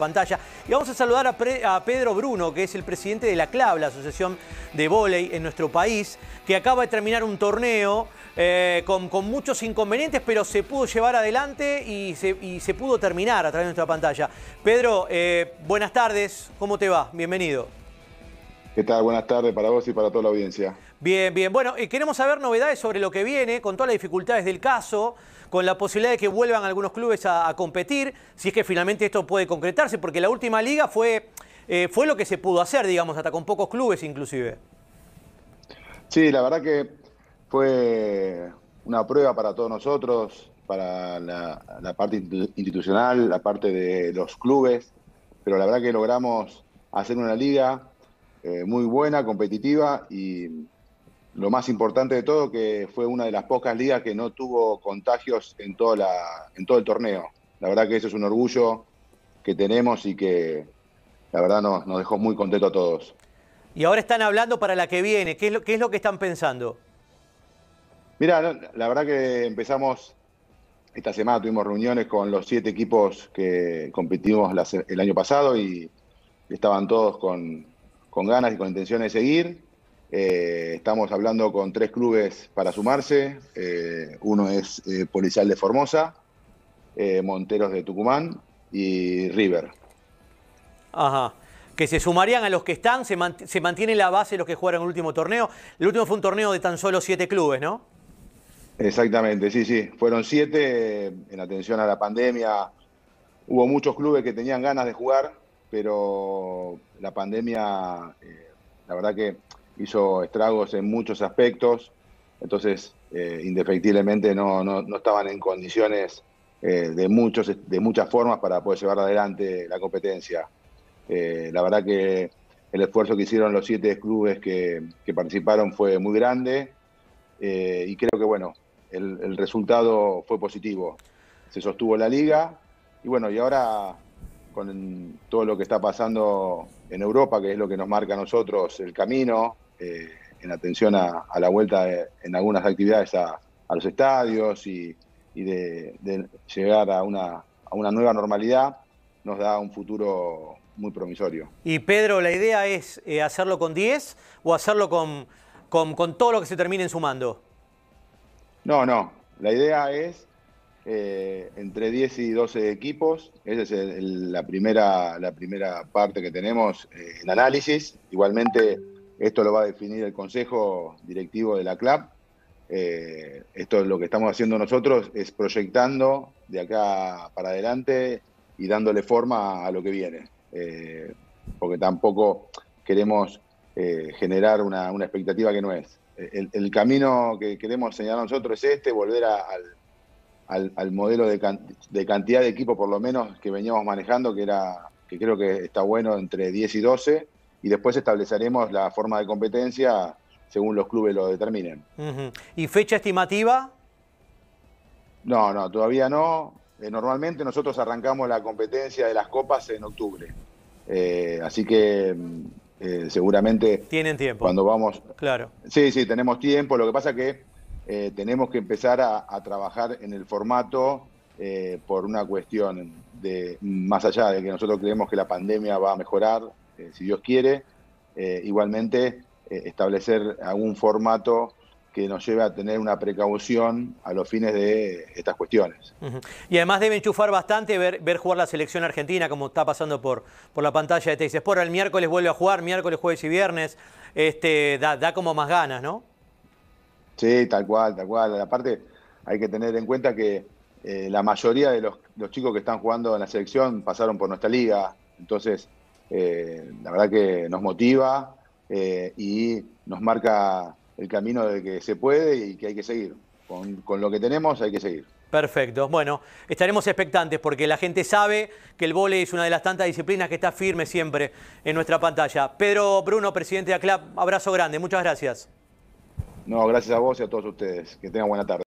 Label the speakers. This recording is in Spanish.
Speaker 1: pantalla. Y vamos a saludar a, Pedro Bruno, que es el presidente de la CLAB, la Asociación de Voley en nuestro país, que acaba de terminar un torneo eh, con, muchos inconvenientes, pero se pudo llevar adelante y se, pudo terminar a través de nuestra pantalla. Pedro, eh, buenas tardes, ¿cómo te va? Bienvenido.
Speaker 2: ¿Qué tal? Buenas tardes para vos y para toda la audiencia.
Speaker 1: Bien, bien. Bueno, eh, queremos saber novedades sobre lo que viene, con todas las dificultades del caso con la posibilidad de que vuelvan algunos clubes a, competir, si es que finalmente esto puede concretarse, porque la última liga fue, eh, fue lo que se pudo hacer, digamos, hasta con pocos clubes inclusive.
Speaker 2: Sí, la verdad que fue una prueba para todos nosotros, para la, parte institucional, la parte de los clubes, pero la verdad que logramos hacer una liga eh, muy buena, competitiva y lo más importante de todo, que fue una de las pocas ligas que no tuvo contagios en, toda la, en todo el torneo. La verdad que eso es un orgullo que tenemos y que la verdad nos, dejó muy contentos a todos.
Speaker 1: Y ahora están hablando para la que viene. ¿Qué es lo, es lo que están pensando?
Speaker 2: Mira, la verdad que empezamos esta semana, tuvimos reuniones con los siete equipos que competimos el año pasado y estaban todos con, con ganas y con intenciones de seguir. Eh, estamos hablando con tres clubes para sumarse. Eh, uno es eh, Policial de Formosa, Monteros de Tucumán y River.
Speaker 1: Ajá. Que se sumarían a los que están, se, se mantiene la base de los que jugaron el último torneo. El último fue un torneo de tan solo siete clubes, ¿no?
Speaker 2: Exactamente, sí, sí. Fueron siete en atención a la pandemia. Hubo muchos clubes que tenían ganas de jugar, pero la pandemia, la verdad que hizo estragos en muchos aspectos, entonces eh, indefectiblemente no, estaban en condiciones eh, de, muchos, de muchas formas para poder llevar adelante la competencia. Eh, la verdad que el esfuerzo que hicieron los siete clubes que, participaron fue muy grande y creo que bueno, el, el resultado fue positivo. Se sostuvo la liga y bueno, y ahora con todo lo que está pasando en Europa, que es lo que nos marca a nosotros el camino, eh, en atención a, la vuelta en algunas actividades a, los estadios y, de, llegar a una, nueva normalidad, nos da un futuro muy promisorio.
Speaker 1: Y Pedro, ¿la idea es eh, hacerlo con 10 o hacerlo con, todo lo que se termine sumando?
Speaker 2: No, no. La idea es eh, entre 10 y 12 equipos. Esa es la, primera, parte que tenemos el análisis. Igualmente esto lo va a definir el Consejo Directivo de la CLAP. Eh, esto es lo que estamos haciendo nosotros, es proyectando de acá para adelante y dándole forma a lo que viene. Eh, porque tampoco queremos eh, generar una, expectativa que no es. El, camino que queremos señalar nosotros es este, volver al, modelo de, cantidad de equipo por lo menos que veníamos manejando, que era que creo que está bueno entre 10 y 12, y después estableceremos la forma de competencia según los clubes lo determinen.
Speaker 1: ¿Y fecha estimativa?
Speaker 2: No, no, todavía no. Eh, normalmente nosotros arrancamos la competencia de las copas en octubre. Eh, así que mm, eh, seguramente... Tienen tiempo. Cuando vamos... Claro. Sí, sí, tenemos tiempo. Lo que pasa es que tenemos que empezar a, a, trabajar en el formato por una cuestión de mm, más allá de que nosotros creemos que la pandemia va a mejorar, si Dios quiere, eh, igualmente eh, establecer algún formato que nos lleve a tener una precaución a los fines de estas cuestiones.
Speaker 1: Y además debe enchufar bastante ver, jugar la selección argentina, como está pasando por, por la pantalla de Texas Por El miércoles vuelve a jugar, miércoles, jueves y viernes. Este, da, como más ganas, ¿no?
Speaker 2: Sí, tal cual, tal cual. Aparte, hay que tener en cuenta que eh, la mayoría de los, los, chicos que están jugando en la selección pasaron por nuestra liga. Entonces, eh, la verdad que nos motiva eh, y nos marca el camino de que se puede y que hay que seguir. Con, lo que tenemos hay que seguir.
Speaker 1: Perfecto. Bueno, estaremos expectantes porque la gente sabe que el vole es una de las tantas disciplinas que está firme siempre en nuestra pantalla. Pedro Bruno, presidente de ACLAP, abrazo grande. Muchas gracias.
Speaker 2: No, gracias a vos y a todos ustedes. Que tengan buena tarde.